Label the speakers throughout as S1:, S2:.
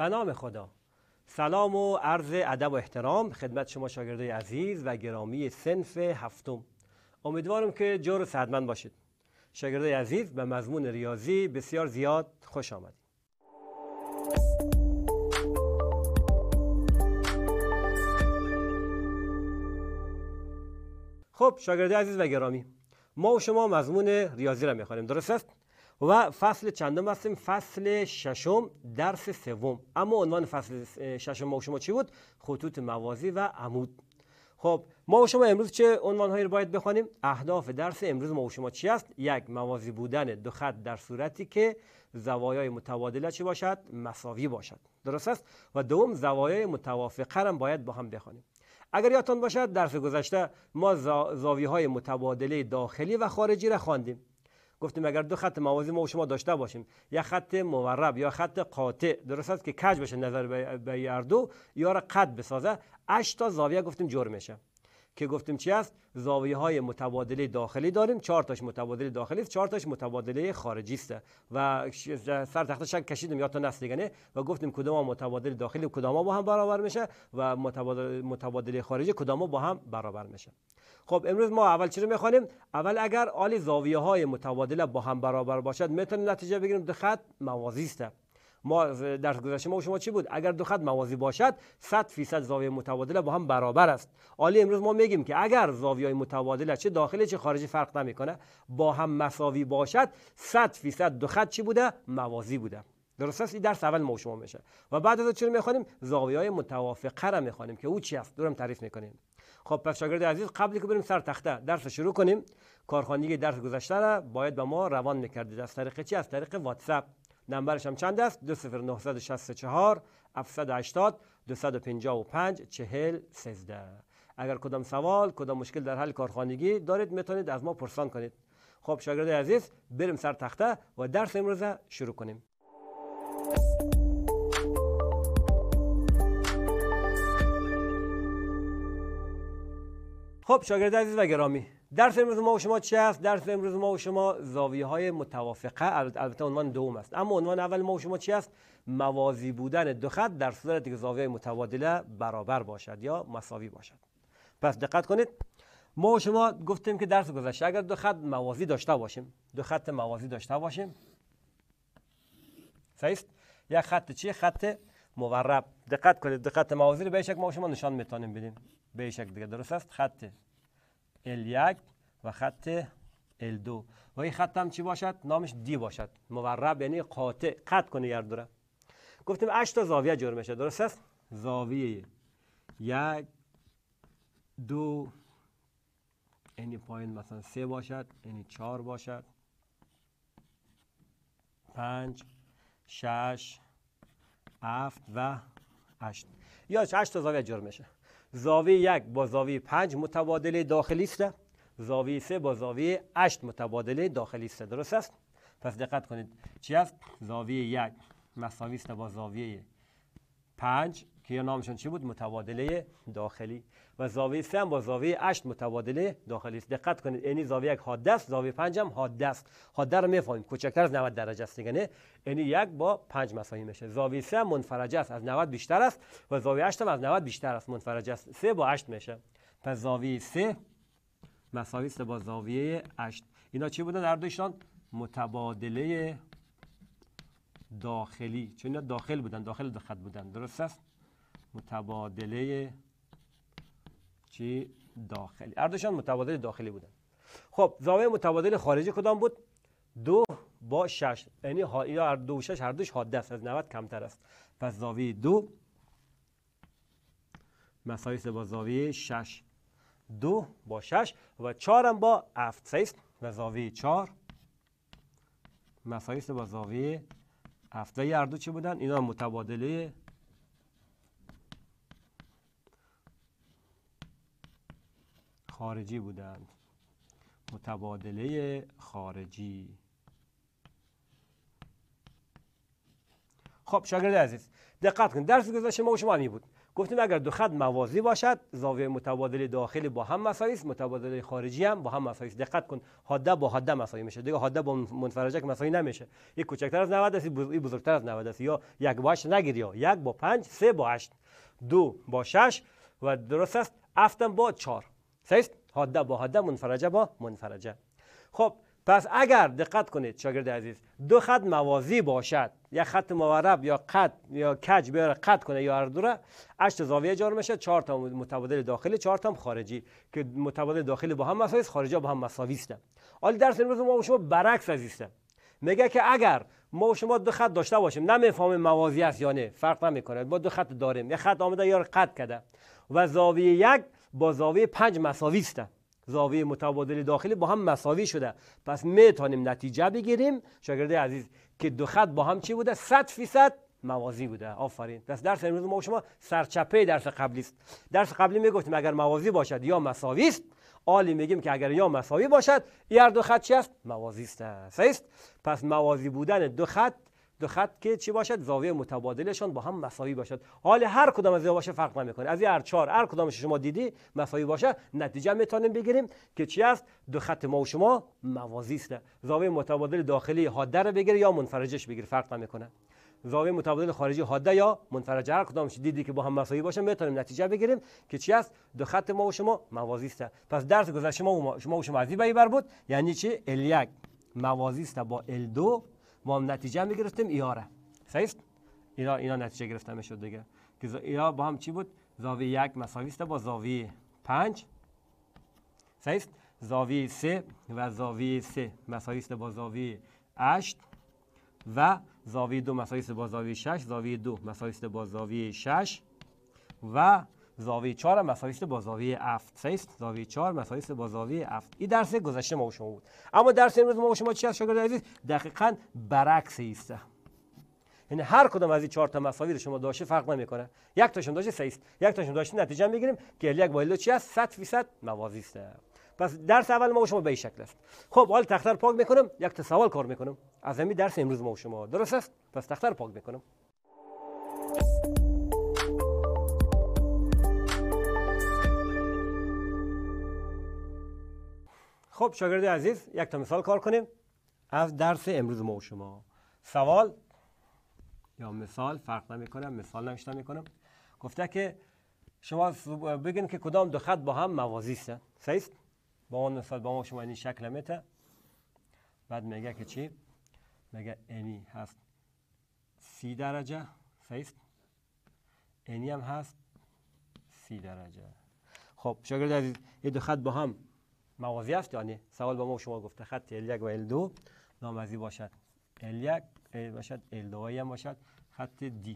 S1: به نام خدا سلام و عرض ادب و احترام خدمت شما شاگردای عزیز و گرامی سنف هفتم امیدوارم که جور صدمند باشید شاگردای عزیز به مضمون ریاضی بسیار زیاد خوش آمدید خب شاگردای عزیز و گرامی ما و شما مضمون ریاضی را میخوانیم درست است و فصل چندم هستیم فصل ششم درس سوم اما عنوان فصل ششم ما شما چی بود خطوط موازی و عمود خب ما و شما امروز چه عنوان هایی رو باید بخوانیم اهداف درس امروز ما و شما چی است یک موازی بودن دو خط در صورتی که زوایای متوادله چی باشد مساوی باشد درست است و دوم زوایای متوافقه هم باید با هم بخوانیم اگر یادتان باشد درس گذشته ما زاویه های متبادله داخلی و خارجی را خواندیم گفتیم اگر دو خط موازی ما و شما داشته باشیم یا خط مورب یا خط قاطع درست است که کج بشه نظر به هر دو یا را قد بسازه اش تا زاویه گفتیم جور میشه که گفتیم چی است زاویه های متبادله داخلی داریم چهار تاش متبادله داخلی است چهار تاش متبادله خارجی است و سر تخت شک کشیدیم یا تا نسل و گفتیم کدام متبادله داخلی و کدام با هم برابر میشه و متبادله خارجی کدام با هم برابر میشه خب امروز ما اول چی رو میخوانیم اول اگر عالی زاویه های متوادله با هم برابر باشد میتونیم نتیجه بگیریم دو خط موازی است ما در گذشته ما شما چی بود اگر دو خط موازی باشد 100 فیصد زاویه متوادله با هم برابر است عالی امروز ما میگیم که اگر زاویه های متوادله چه داخلی چه خارجی فرق نمیکنه با هم مساوی باشد 100 فیصد دو خط چی بوده موازی بوده درست است این درس اول ما شما میشه و بعد از چی رو میخوانیم زاویه های متوافقه را میخوانیم که او چی است دورم تعریف میکنیم خب پس شاگرد عزیز قبلی که بریم سر تخته درس شروع کنیم کارخانگی درس گذشته را باید به ما روان میکردید از طریق چی از طریق واتساپ نمبرش هم چند است 20964 780 255 40 13 اگر کدام سوال کدام مشکل در حل کارخانگی دارید میتونید از ما پرسان کنید خب شاگرد عزیز بریم سر تخته و درس امروزه شروع کنیم خب شاگرد عزیز و گرامی درس امروز ما و شما چی است درس امروز ما و شما زاویه های متوافقه البته عنوان دوم است اما عنوان اول ما و شما چی است موازی بودن دو خط در صورتی که زاویه متوادله برابر باشد یا مساوی باشد پس دقت کنید ما و شما گفتیم که درس گذشته اگر دو خط موازی داشته باشیم دو خط موازی داشته باشیم صحیح یک خط چی خط مورب دقت کنید دو خط موازی رو به ما شما نشان میتونیم بدیم به شکل درست است خط ال 1 و خط ال 2 و این خط هم چی باشد نامش دی باشد مورب یعنی قاطع قطع کنه یار دوره گفتیم 8 تا زاویه جور میشه درست است زاویه یک دو یعنی پایین مثلا سه باشد یعنی چهار باشد پنج شش هفت و هشت یا هشت تا زاویه جور میشه زاویه یک با زاویه پنج متبادل داخلی است زاویه سه با زاویه هشت متبادل داخلی است درست است پس دقت کنید چی است زاویه یک مساوی است با زاویه 5 که نامشون چی بود متبادله داخلی و زاویه 3 هم با زاویه 8 متبادله داخلی است دقت کنید یعنی زاویه یک حاده است زاویه 5 هم حاده است حاده رو میفهمیم کوچکتر از 90 درجه است یعنی یعنی یک با 5 مساوی میشه زاویه 3 هم منفرج است از 90 بیشتر است و زاویه 8 هم از 90 بیشتر است منفرجه است 3 با 8 میشه پس زاویه 3 مساوی است با زاویه 8 اینا چی بودن هر دوشان متبادله داخلی چون اینا داخل بودن داخل خط بودن درست است متبادله چی داخلی هر متبادل داخلی بودن خب زاویه متبادل خارجی کدام بود 2 با 6 یعنی ها یا هر دو و شش هر دوش حاده است از 90 کمتر است پس زاویه دو مسایس با زاویه 6 دو با 6 و 4 هم با 7 است و زاویه 4 مسایس با زاویه هفت هر دو چه بودن اینا متبادله خارجی بودند متبادله خارجی خب شاگرد عزیز دقت کنید درس گذشته ما شما می بود گفتیم اگر دو خط موازی باشد زاویه متبادل داخلی با هم مساوی است متبادل خارجی هم با هم مساوی است دقت کن حاده با حاده مساوی میشه دیگه حاده با منفرجه که مساوی نمیشه یک کوچکتر از 90 است یک بزرگتر از 90 است یا یک با 8 نگیر یا یک با 5 سه با 8 دو با 6 و درست است هفتم با 4 صحیح است حاده با حاده منفرجه با منفرجه خب پس اگر دقت کنید شاگرد عزیز دو خط موازی باشد یا خط مورب یا قد یا کج بیاره قد کنه یا هر را اشت زاویه جار میشه چهار تا متبادل داخلی چهار تا خارجی که متبادل داخلی با هم مساوی خارجی با هم مساوی است حالی درس امروز ما با شما برعکس عزیز میگه که اگر ما شما دو خط داشته باشیم نمیفهمیم موازی است یا نه فرق نمیکنه ما دو خط داریم یک خط آمده یا قد کرده و زاویه یک با زاویه پنج مساوی است زاویه متبادل داخلی با هم مساوی شده پس میتونیم نتیجه بگیریم شاگرده عزیز که دو خط با هم چی بوده 100 فیصد موازی بوده آفرین پس درس امروز ما شما سرچپه درس قبلی است درس قبلی میگفتیم اگر موازی باشد یا مساوی است عالی میگیم که اگر یا مساوی باشد یا دو خط چی است موازی است است پس موازی بودن دو خط دو خط که چی باشد زاویه متبادلشان با هم مساوی باشد حال هر کدام از اینا باشه فرق نمیکنه از هر چهار هر کدامش شما دیدی مساوی باشه نتیجه میتونیم بگیریم که چی است دو خط ما و شما موازی است زاویه متبادل داخلی حاده رو بگیر یا منفرجش بگیر فرق نمیکنه زاویه متبادل خارجی حاده یا منفرج هر کدامش دیدی که با هم مساوی باشه میتونیم نتیجه بگیریم که چی است دو خط ما و شما موازی است پس درس گذشته ما شما و شما از بر بود یعنی چی ال1 موازی است با ال2 ما هم نتیجه می گرفتیم ایاره صحیح اینا اینا نتیجه گرفتن شد دیگه که ایا با هم چی بود زاویه یک مساوی است با زاویه 5 صحیح زاویه 3 و زاویه 3 مساوی است با زاویه 8 و زاویه 2 مساوی است با زاویه 6 زاویه 2 مساوی است با زاویه 6 و زاویه 4 هم با زاویه 7 سیست زاویه 4 مساویست با زاویه 7 این درس گذشته ما و شما بود اما درس امروز ما و شما چی از شاگرد عزیز دقیقاً برعکس است یعنی هر کدام از این چهار تا مساوی شما داشته فرق نمیکنه یک تاشون داشته 6. یک تاشون داشته نتیجه میگیریم که یک با چی است 100 درصد موازی است پس درس اول ما و شما به این شکل است خب حال تختر پاک میکنم یک تا سوال کار میکنم از همین درس امروز ما شما درست است پس تختر پاک میکنم خب شاگرد عزیز یک تا مثال کار کنیم از درس امروز ما و شما سوال یا مثال فرق کنم مثال می میکنم گفته که شما بگین که کدام دو خط با هم موازی است با اون مثال با ما شما این شکل میته بعد میگه که چی میگه اینی هست سی درجه سیست اینی هم هست سی درجه خب شاگرد عزیز این دو خط با هم موازی است یعنی سوال با ما شما گفته خط L1 و L2 نامزی باشد L1 باشد L2 هم باشد خط D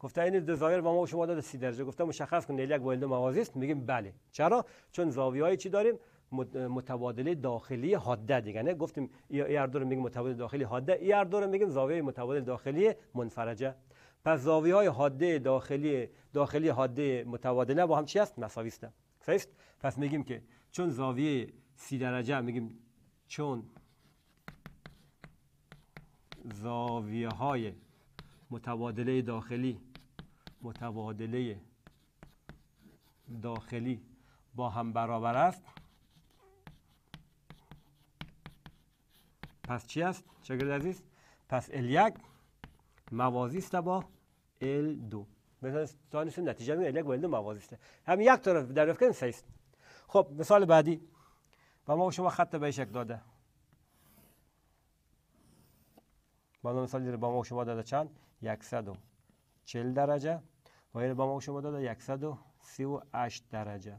S1: گفته این دو زاویه با ما شما داده سی درجه گفته مشخص کن L1 و L2 موازی است میگیم بله چرا چون زاویه های چی داریم متبادله داخلی حاده دیگه نه یعنی گفتیم ای هر دو رو میگیم متبادله داخلی حاده ای هر دو رو میگیم زاویه متبادله داخلی منفرجه پس زاویه های حاده داخلی داخلی حاده متبادله با هم چی است مساوی است پس میگیم که چون زاویه سی درجه میگیم چون زاویه های متبادله داخلی متبادله داخلی با هم برابر است پس چی است شاگرد عزیز پس ال1 موازی است با ال2 مثلا ثانیشون نتیجه ال1 با ال2 موازی است هم یک طرف دریافت کردن است خب مثال بعدی و ما شما خط به شکل داده بالا مثال با ما شما داده چند 140 درجه و این با ما شما داده 138 درجه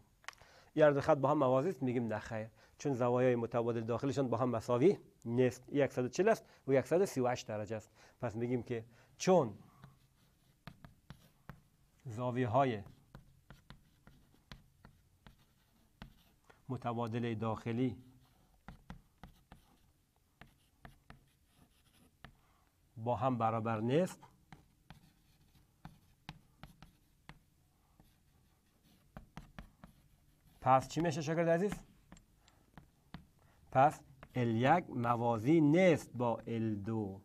S1: این خط با هم موازی است میگیم نه خیر چون زوایای متبادل داخلشان با هم مساوی نیست 140 است و 138 درجه است پس میگیم که چون زاویه های متبادل داخلی با هم برابر نیست پس چی میشه شاگرد عزیز؟ پس ال یک موازی نیست با ال دو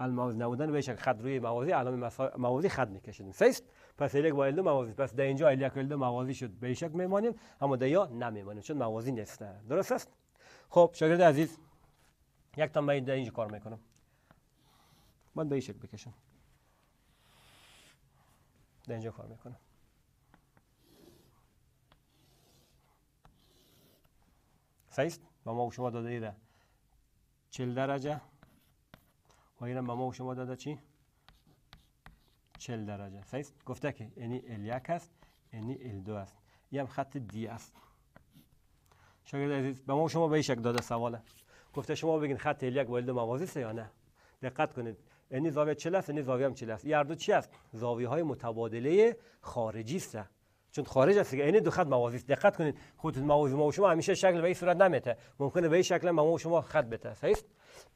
S1: الموازی نبودن بهش خط روی موازی علامه موازی خط میکشیدیم سیست پس الیک با الدو موازی پس در اینجا الیک الدو موازی شد به شک میمانیم اما دیا نمیمانیم چون موازی نیست درست است خب شاگرد عزیز یک تا من در اینجا کار میکنم من به این بکشم در اینجا کار میکنم صحیح با ما شما داده ایره چل درجه و با ما شما داده چی؟ 40 درجه سیست گفته که اینی ال1 است اینی ال2 است این هم خط دی است شاگرد عزیز به ما شما به شک داده سواله گفته شما بگین خط ال1 و ال2 موازی یا نه دقت کنید اینی زاویه 40 است اینی زاویه هم 40 است این هر دو چی است زاویه های متبادله خارجی است چون خارج است که اینی دو خط موازی است دقت کنید خودتون موازی ما شما همیشه شکل به این صورت نمیته ممکنه به این شکل ما شما خط بته صحیح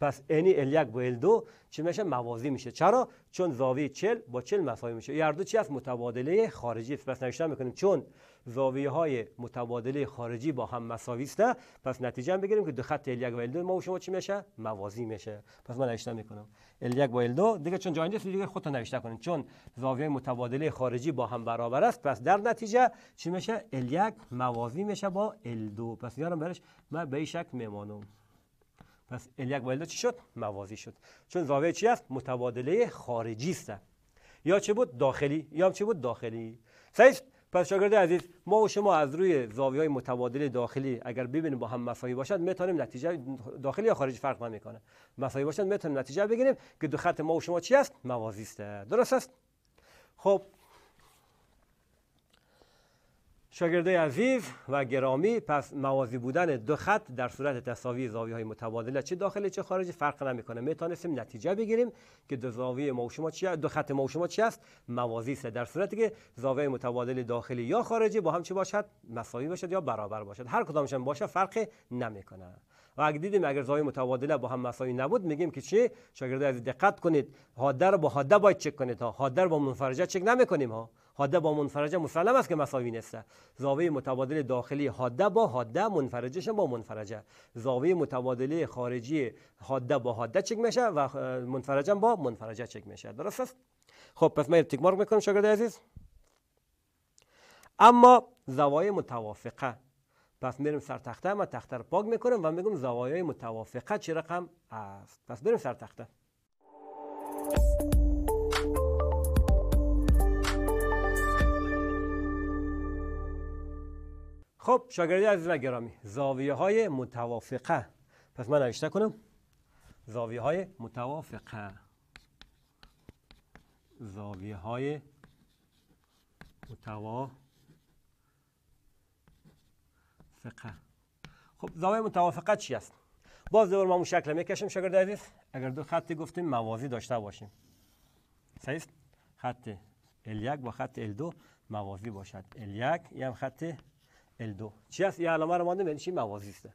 S1: پس اینی ال یک با ال دو چی میشه موازی میشه چرا چون زاویه 40 با 40 مساوی میشه یه دو چی است متبادله خارجی پس نوشتن میکنیم چون زاویه های متبادله خارجی با هم مساوی است پس نتیجه بگیریم که دو خط ال یک و ال دو ما و شما چی میشه موازی میشه پس من نوشتن میکنم ال یک با ال دو دیگه چون جای نیست دیگه خودتون نوشته کنید چون زاویه متبادله خارجی با هم برابر است پس در نتیجه چی میشه ال یک موازی میشه با ال دو پس یارم برش من به این شکل میمانم پس الیک چی شد موازی شد چون زاویه چی است متبادله خارجی است یا چه بود داخلی یا هم چه بود داخلی صحیح پس شاگرد عزیز ما و شما از روی زاویه های داخلی اگر ببینیم با هم مساوی باشد میتونیم نتیجه داخلی یا خارجی فرق نمیکنه مساوی باشد میتونیم نتیجه بگیریم که دو خط ما و شما چی است موازی است درست است خب شاگرده عزیز و گرامی پس موازی بودن دو خط در صورت تساوی زاویه های متبادله چه داخل چه خارج فرق نمیکنه میتونستیم نتیجه بگیریم که دو زاویه ما شما چی دو خط ما شما چی است موازی است در صورتی که زاویه متبادله داخلی یا خارجی با هم چی باشد مساوی باشد یا برابر باشد هر کدامشان باشه فرق نمیکنه و اگر دیدیم اگر زاویه متبادله با هم مساوی نبود میگیم که چی شاگرده عزیز دقت کنید حاده رو با حاده باید چک کنید ها حاده با منفرجه چک نمیکنیم ها حاده با منفرجه مسلم است که مساوی نیست زاویه متبادل داخلی حاده با حاده منفرجش با منفرجه زاویه متبادل خارجی حاده با حاده چک میشه و منفرجه با منفرجه چک میشه درست است خب پس ما تیک مارک میکنیم شاگرد عزیز اما زوایای متوافقه پس میریم سر تخته ما تخته پاک میکنم و میگم زوایای متوافقه چه رقم است پس بریم سر تخته خب شاگردی عزیز و گرامی زاویه های متوافقه پس من نوشته کنم زاویه های متوافقه زاویه های متوافقه خب زاویه متوافقه چی است باز دوباره ما اون شکل میکشیم شاگرد عزیز اگر دو خطی گفتیم موازی داشته باشیم صحیح خط L1 با خط ال 2 موازی باشد L1 یه هم خط L2 چی است یه علامه رو ماندیم یعنی چی موازیسته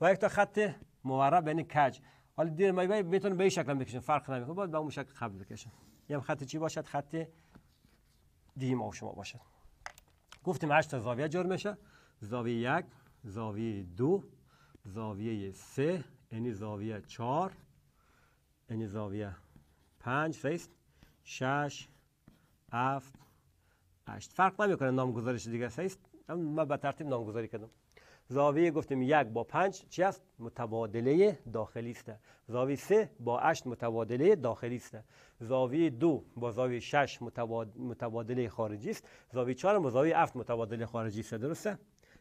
S1: و یک تا خط مورب یعنی کج حالا دیر ما میتونه به این شکل بکشن فرق نمیکنه باید به اون شکل قبل بکشن یه خط چی باشد خط دی ما شما باشد گفتیم هشت تا زاویه جور میشه زاویه یک زاویه دو زاویه سه یعنی زاویه چهار یعنی زاویه پنج سیست شش هفت هشت فرق نمیکنه گذارش دیگه سیست ما به ترتیب نامگذاری کردم زاویه گفتیم یک با پنج چی است متبادله داخلی است زاویه سه با هشت متبادله داخلی است زاویه دو با زاویه شش متبادله خارجی است زاویه چهار با زاویه هفت متبادله خارجی است درسته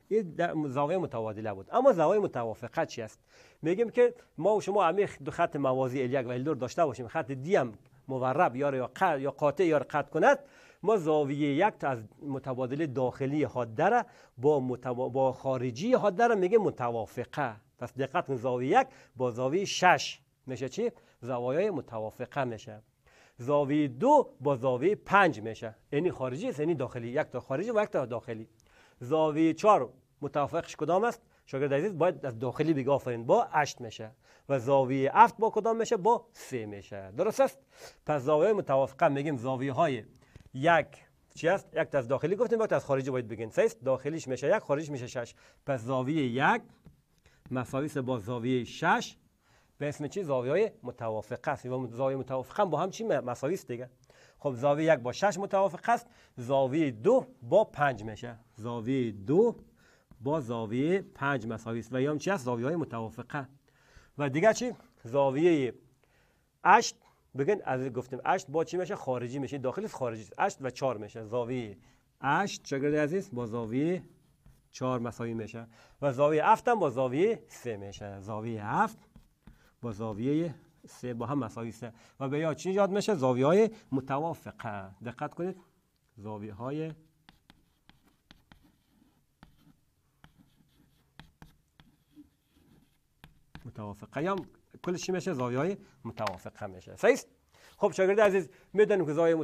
S1: این زاویه متبادله بود اما زاویه متوافقه چی است میگیم که ما و شما همین دو خط موازی ال و الدور داشته باشیم خط دی هم مورب یا یا قطع یا قاطع یا قطع کند ما زاویه یک تا از متبادل داخلی حاده را با, با خارجی حاده را میگه متوافقه پس دقت زاویه یک با زاویه شش میشه چی؟ زوایای متوافقه میشه زاویه دو با زاویه پنج میشه یعنی خارجی است یعنی داخلی یک تا خارجی و یک تا داخلی زاویه چهار متوافقش کدام است شاگرد عزیز باید از داخلی بگه آفرین با اشت میشه و زاویه هفت با کدام میشه با سه میشه درست است پس زاویه متوافقه میگیم زاویه های یک چی است یک از داخلی گفتیم وقت از خارجی باید بگین سه داخلیش میشه یک خارجیش میشه شش پس زاویه یک مساویس با زاویه شش به اسم چی زاویه متوافق است و یعنی زاویه متوافق هم با هم چی مساویس دیگه خب زاویه یک با شش متوافق است زاویه دو با پنج میشه زاویه دو با زاویه پنج مساویس و یا هم چی است زاویه متوافقه و دیگه چی زاویه 8 بگن از گفتیم اشت با چی میشه خارجی میشه داخلی خارجی اشت و چار میشه زاویه اشت شاگرد عزیز با زاویه چار مساوی میشه و زاویه هفت هم با زاویه سه میشه زاویه هفت با زاویه سه با هم مساوی سه و به یاد چی یاد میشه زاویه های متوافقه دقت کنید زاویه های متوافقه یا کل چی میشه زاویه های متوافق هم میشه صحیح خب شاگرد عزیز میدونیم که زاویه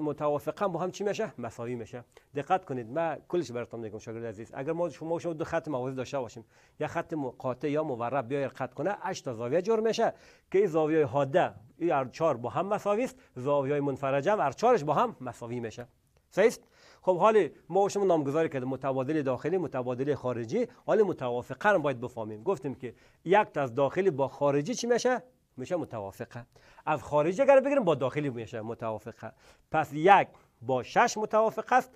S1: متوافق با هم چی میشه مساوی میشه دقت کنید من کلش براتون میگم شاگرد عزیز اگر ما شما شما دو خط موازی داشته باشیم یا خط قاطع یا مورب بیاید قطع کنه هشت تا زاویه جور میشه که این زاویه حاده این ار چهار با هم مساوی است زاویه منفرجه هم ار چهارش با هم مساوی میشه صحیح خب حال ما شما نامگذاری کرد متبادل داخلی متبادل خارجی حال متوافقه رو باید بفهمیم گفتیم که یک تا از داخلی با خارجی چی میشه میشه متوافقه از خارجی اگر بگیریم با داخلی میشه متوافقه پس یک با شش متوافق است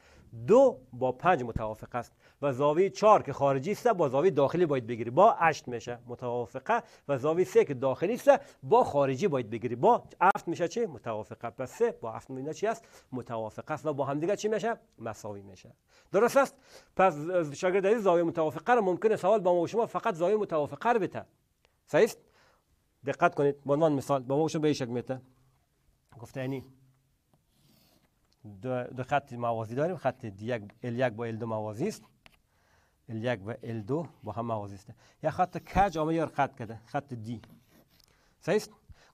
S1: دو با پنج متوافق است و زاویه چهار که خارجی است با زاویه داخلی باید بگیری با اشت میشه متوافقه و زاویه سه که داخلی است با خارجی باید بگیری با افت میشه چی متوافقه پس سه با افت میشه چی است متوافقه است و با همدیگه چی میشه مساوی میشه درست است پس شاگرد عزیز زاویه متوافقه رو ممکنه سوال با ما شما فقط زاویه متوافقه رو بده صحیح دقت کنید به عنوان مثال با ما شما به میته گفته یعنی دو, خط موازی داریم خط D1 L1 با L2 موازی است L1 با L2 با هم موازی است یا خط کج آمده خط کرده خط D صحیح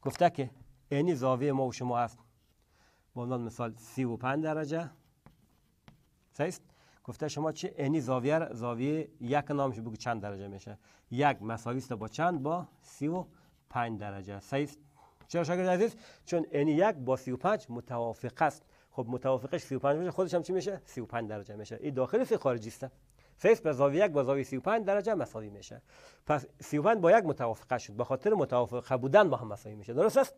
S1: گفته که اینی زاویه ما و شما است به عنوان مثال 35 درجه صحیح گفته شما چه اینی زاویه زاویه یک نامش بگو چند درجه میشه یک مساوی است با چند با 35 درجه صحیح چرا شاگرد عزیز چون اینی یک با 35 متوافق است خب متوافقش 35 میشه خودش هم چی میشه 35 درجه میشه این داخل سی خارجی است سیف به زاویه یک با زاویه 35 درجه مساوی میشه پس 35 با یک متوافقه شد به خاطر متوافقه بودن با هم مساوی میشه درست است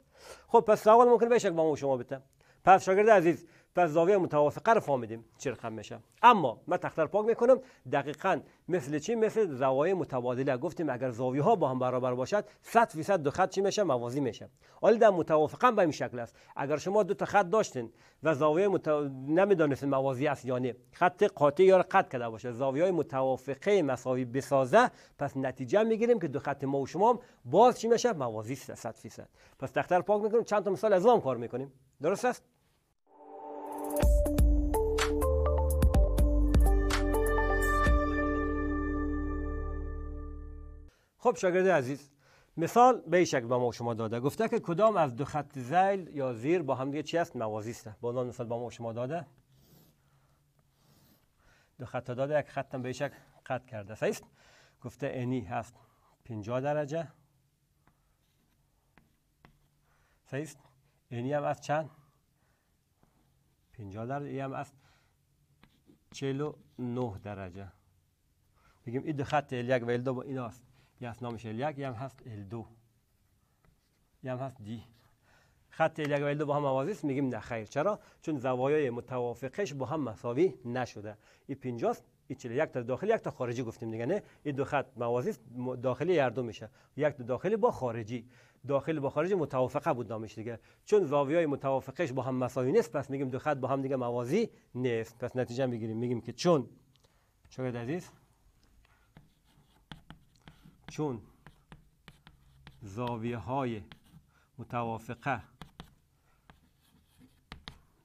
S1: خب پس سوال ممکن بشه که با شما بتم پس شاگرد عزیز پس زاویه متوافقه رو فهمیدیم چی رقم میشه اما من تختر پاک میکنم دقیقا مثل چی مثل زوایای متبادله گفتیم اگر زاویه ها با هم برابر باشد 100 درصد دو خط چی میشه موازی میشه حالا در متوافقا به این شکل است اگر شما دو تا خط داشتین و زاویه مت... نمیدونید موازی است یا نه خط قاطع یا قطع کرده باشه زاویه های متوافقه مساوی بسازه پس نتیجه میگیریم که دو خط ما و شما باز چی میشه موازی است 100 درصد پس تختر پاک میکنیم چند تا مثال از کار میکنیم درست است خب شاگرد عزیز مثال به این شکل با ما شما داده گفته که کدام از دو خط زیل یا زیر با هم دیگه چی است موازی است با مثال با ما شما داده دو خط داده یک خط هم به شکل قطع کرده است گفته اینی هست 50 درجه است اینی هم از چند 50 درجه ای هم از 49 درجه بگیم این دو خط ال یک و ال دو با این هست یه اسنامش ال1 یه هم هست ال2 یه یعنی هم هست دی خط ال و ال2 با هم موازی است میگیم نه خیر چرا چون زوایای متوافقش با هم مساوی نشده این 50 این یک تا داخلی یک تا خارجی گفتیم دیگه نه این دو خط موازی داخلی هر دو میشه یک دو داخلی با خارجی داخل با خارجی متوافقه بود نامش دیگه چون زاویه های متوافقش با هم مساوی نیست پس میگیم دو خط با هم دیگه موازی نیست پس نتیجه میگیریم میگیم که چون چون عزیز چون زاویه های متوافقه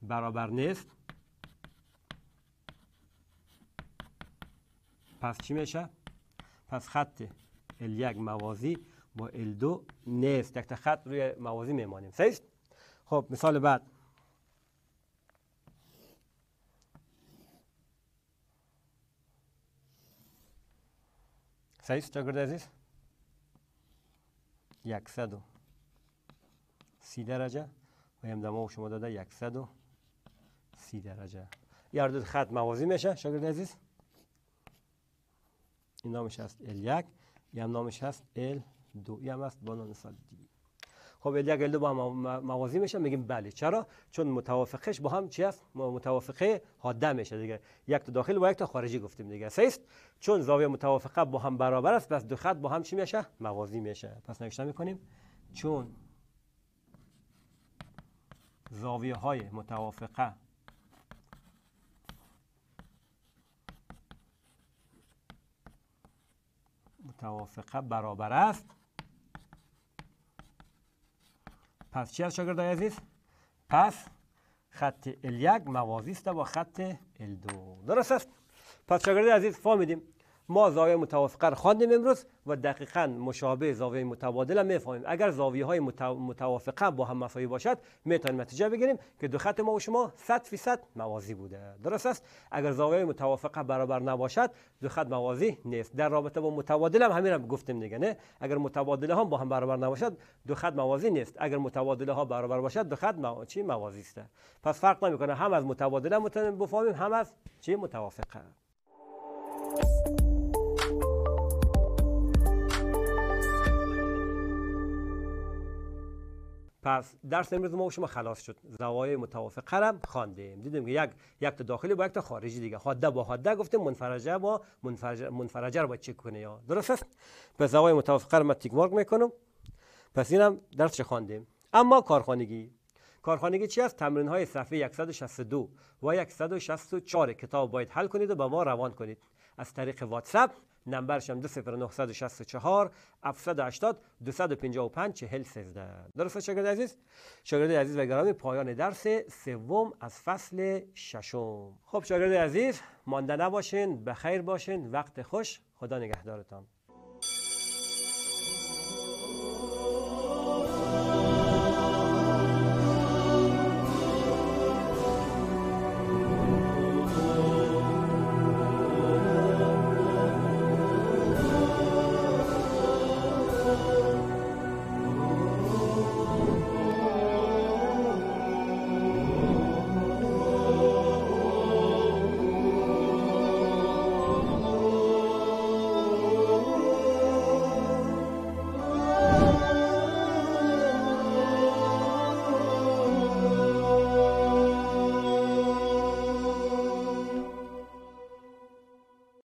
S1: برابر نیست پس چی میشه؟ پس خط ال 1 موازی با ال 2 نیست یک خط روی موازی میمانیم سیست؟ خب مثال بعد صحیح شاگرد عزیز؟ سی درجه و دماغ شما داده سی درجه یار دو خط موازی میشه شاگرد عزیز این نامش هست ال یک یه هم نامش هست ال 2 یه هم هست با دیگه خب الیا گلدو با هم موازی میشه میگیم بله چرا چون متوافقش با هم چی است متوافقه حاده میشه دیگه یک تا داخل و یک تا خارجی گفتیم دیگه است چون زاویه متوافقه با هم برابر است پس دو خط با هم چی میشه موازی میشه پس نوشته میکنیم چون زاویه های متوافقه متوافقه برابر است پس چی از شاگردای عزیز پس خط ال1 موازی است با خط ال2 درست است پس شاگردای عزیز فهمیدیم ما زاویه متوافقه را خواندیم امروز و دقیقا مشابه زاویه متبادله میفهمیم اگر زاویه های متوافقه با هم مساوی باشد میتونیم نتیجه بگیریم که دو خط ما و شما 100 درصد موازی بوده درست است اگر زاویه متوافقه برابر نباشد دو خط موازی نیست در رابطه با متبادل هم همین را گفتیم دیگه نه اگر متبادله ها با هم برابر نباشد دو خط موازی نیست اگر متبادله ها برابر باشد دو خط مو... چی موازی است پس فرق نمیکنه هم از متبادله میتونیم بفهمیم هم از چی متوافقه پس درس امروز ما شما خلاص شد زوایای متوافق قرم خواندیم دیدیم که یک یک تا داخلی با یک تا خارجی دیگه حده با حده گفتیم منفرجه با منفرجه منفرجه رو باید چک کنه یا درست است به زوایای متوافق قرم من تیک مارک میکنم پس اینم درس خواندیم اما کارخانگی کارخانگی چی است تمرین های صفحه 162 و 164 کتاب باید حل کنید و به ما روان کنید از طریق واتساپ نمبرش هم 2964 780 255 40 13 درست شاگرد عزیز شاگرد عزیز و گرامی پایان درس سوم از فصل ششم خب شاگرد عزیز مانده نباشین بخیر باشین وقت خوش خدا نگهدارتان